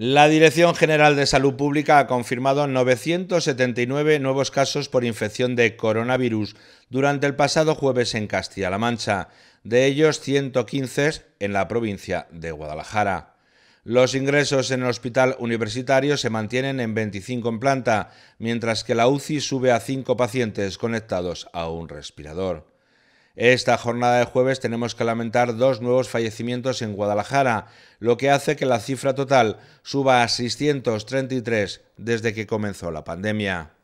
La Dirección General de Salud Pública ha confirmado 979 nuevos casos por infección de coronavirus durante el pasado jueves en Castilla-La Mancha, de ellos 115 en la provincia de Guadalajara. Los ingresos en el hospital universitario se mantienen en 25 en planta, mientras que la UCI sube a 5 pacientes conectados a un respirador. Esta jornada de jueves tenemos que lamentar dos nuevos fallecimientos en Guadalajara, lo que hace que la cifra total suba a 633 desde que comenzó la pandemia.